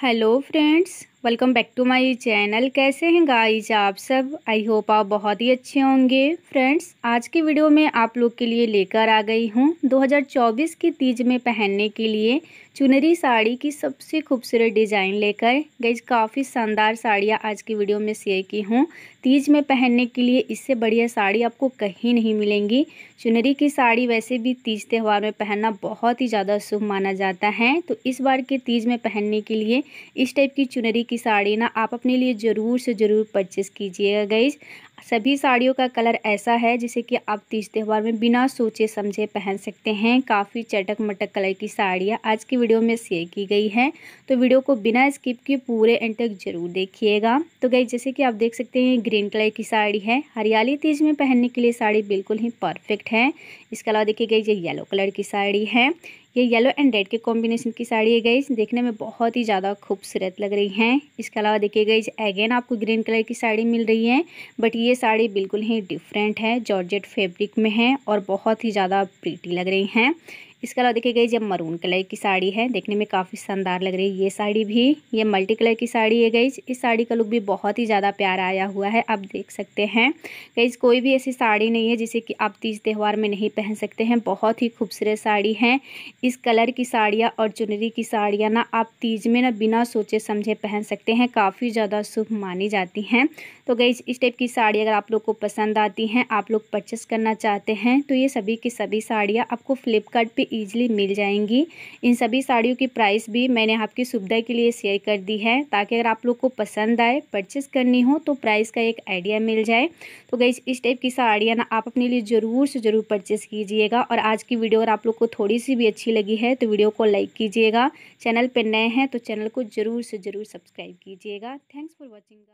hello friends welcome back to my channel कैसे हैं guys आप सब आई होप आप बहुत ही अच्छे होंगे फ्रेंड्स आज की वीडियो में आप लोग के लिए लेकर आ गई हूं 2024 की तीज में पहनने के लिए चुनरी साड़ी की सबसे खूबसूरत डिज़ाइन लेकर गई काफ़ी शानदार साड़ियाँ आज की वीडियो में शेयर की हूँ तीज में पहनने के लिए इससे बढ़िया साड़ी आपको कहीं नहीं मिलेंगी चुनरी की साड़ी वैसे भी तीज त्यौहार में पहनना बहुत ही ज़्यादा शुभ माना जाता है तो इस बार के तीज में पहनने के लिए इस टाइप की चुनरी की साड़ी ना आप अपने लिए ज़रूर से ज़रूर परचेस कीजिएगा गईज सभी साड़ियों का कलर ऐसा है जिसे कि आप तीज त्यौहार में बिना सोचे समझे पहन सकते हैं काफ़ी चटक मटक कलर की साड़ियाँ आज की वीडियो में शेयर की गई हैं तो वीडियो को बिना स्किप किए पूरे एंड तक जरूर देखिएगा तो गई जैसे कि आप देख सकते हैं ग्रीन कलर की साड़ी है हरियाली तीज में पहनने के लिए साड़ी बिल्कुल ही परफेक्ट है इसके अलावा देखी गई ये येलो कलर की साड़ी है ये येलो एंड रेड के कॉम्बिनेशन की साड़ी है गई देखने में बहुत ही ज़्यादा खूबसूरत लग रही हैं इसके अलावा देखिए गई अगेन आपको ग्रीन कलर की साड़ी मिल रही है बट ये साड़ी बिल्कुल ही डिफरेंट है जॉर्जेट फैब्रिक में है और बहुत ही ज़्यादा प्रीटी लग रही हैं इसके अलावा देखिए गई जब मरून कलर की साड़ी है देखने में काफ़ी शानदार लग रही है ये साड़ी भी ये मल्टी कलर की साड़ी है गई इस साड़ी का लुक भी बहुत ही ज़्यादा प्यार आया हुआ है आप देख सकते हैं गई कोई भी ऐसी साड़ी नहीं है जिसे कि आप तीज त्यौहार में नहीं पहन सकते हैं बहुत ही खूबसूरत साड़ी है इस कलर की साड़ियाँ और चुनरी की साड़ियाँ ना आप तीज में ना बिना सोचे समझे पहन सकते हैं काफ़ी ज़्यादा शुभ मानी जाती हैं तो गई इस टाइप की साड़ी अगर आप लोग को पसंद आती हैं आप लोग परचेस करना चाहते हैं तो ये सभी की सभी साड़ियाँ आपको फ्लिपकार्ट ईजिली मिल जाएंगी इन सभी साड़ियों की प्राइस भी मैंने आपकी सुविधा के लिए शेयर कर दी है ताकि अगर आप लोग को पसंद आए परचेस करनी हो तो प्राइस का एक आइडिया मिल जाए तो गई इस टाइप की साड़ियाँ ना आप अपने लिए ज़रूर से ज़रूर परचेस कीजिएगा और आज की वीडियो अगर आप लोग को थोड़ी सी भी अच्छी लगी है तो वीडियो को लाइक कीजिएगा चैनल पर नए हैं तो चैनल को ज़रूर से ज़रूर सब्सक्राइब कीजिएगा थैंक्स फॉर वॉचिंग